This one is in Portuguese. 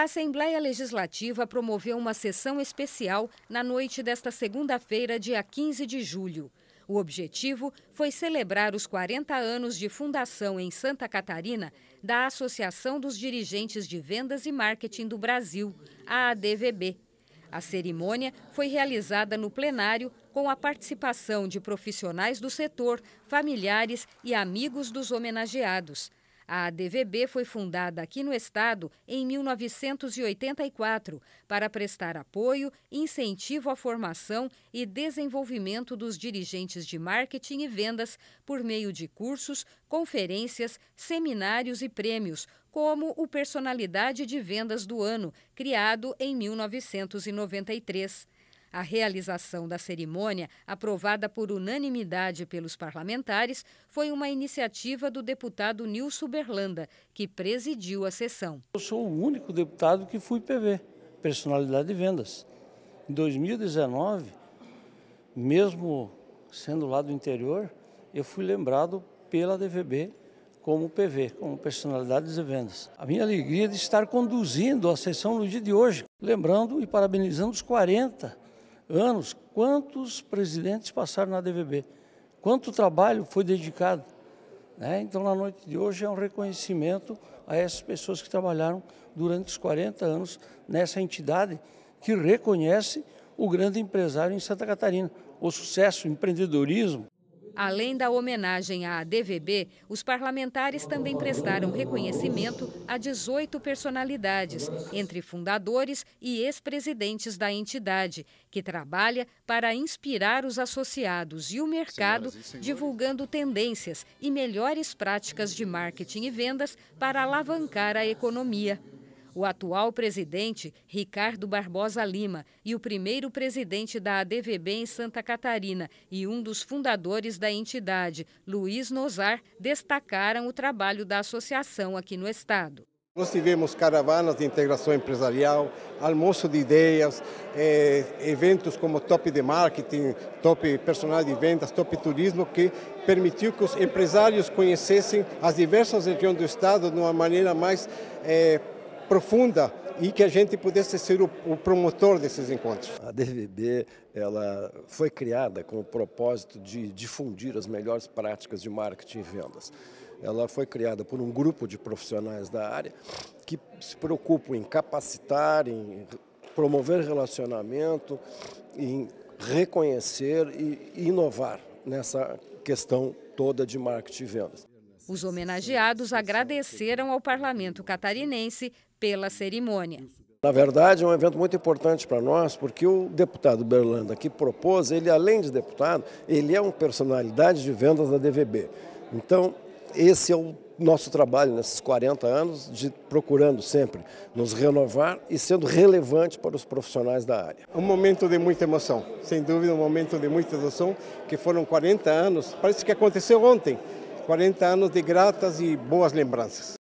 A Assembleia Legislativa promoveu uma sessão especial na noite desta segunda-feira, dia 15 de julho. O objetivo foi celebrar os 40 anos de fundação em Santa Catarina da Associação dos Dirigentes de Vendas e Marketing do Brasil, a ADVB. A cerimônia foi realizada no plenário com a participação de profissionais do setor, familiares e amigos dos homenageados. A DVB foi fundada aqui no estado em 1984 para prestar apoio, incentivo à formação e desenvolvimento dos dirigentes de marketing e vendas por meio de cursos, conferências, seminários e prêmios, como o Personalidade de Vendas do Ano, criado em 1993. A realização da cerimônia, aprovada por unanimidade pelos parlamentares, foi uma iniciativa do deputado Nilson Berlanda, que presidiu a sessão. Eu sou o único deputado que fui PV, personalidade de vendas. Em 2019, mesmo sendo lá do interior, eu fui lembrado pela DVB como PV, como personalidade de vendas. A minha alegria de estar conduzindo a sessão no dia de hoje, lembrando e parabenizando os 40 anos, quantos presidentes passaram na DVB? Quanto trabalho foi dedicado? Né? Então, na noite de hoje, é um reconhecimento a essas pessoas que trabalharam durante os 40 anos nessa entidade que reconhece o grande empresário em Santa Catarina, o sucesso, o empreendedorismo. Além da homenagem à DVB, os parlamentares também prestaram reconhecimento a 18 personalidades, entre fundadores e ex-presidentes da entidade, que trabalha para inspirar os associados e o mercado, divulgando tendências e melhores práticas de marketing e vendas para alavancar a economia. O atual presidente, Ricardo Barbosa Lima, e o primeiro presidente da ADVB em Santa Catarina e um dos fundadores da entidade, Luiz Nozar, destacaram o trabalho da associação aqui no estado. Nós tivemos caravanas de integração empresarial, almoço de ideias, é, eventos como top de marketing, top personal de vendas, top turismo, que permitiu que os empresários conhecessem as diversas regiões do estado de uma maneira mais eh, profunda e que a gente pudesse ser o, o promotor desses encontros. A DVB ela foi criada com o propósito de difundir as melhores práticas de marketing e vendas. Ela foi criada por um grupo de profissionais da área que se preocupam em capacitar, em promover relacionamento, em reconhecer e inovar nessa questão toda de marketing e vendas. Os homenageados agradeceram ao parlamento catarinense pela cerimônia. Na verdade, é um evento muito importante para nós, porque o deputado Berlanda que propôs, ele além de deputado, ele é uma personalidade de vendas da DVB. Então, esse é o nosso trabalho nesses 40 anos, de procurando sempre nos renovar e sendo relevante para os profissionais da área. Um momento de muita emoção, sem dúvida um momento de muita emoção, que foram 40 anos, parece que aconteceu ontem, 40 anos de gratas e boas lembranças.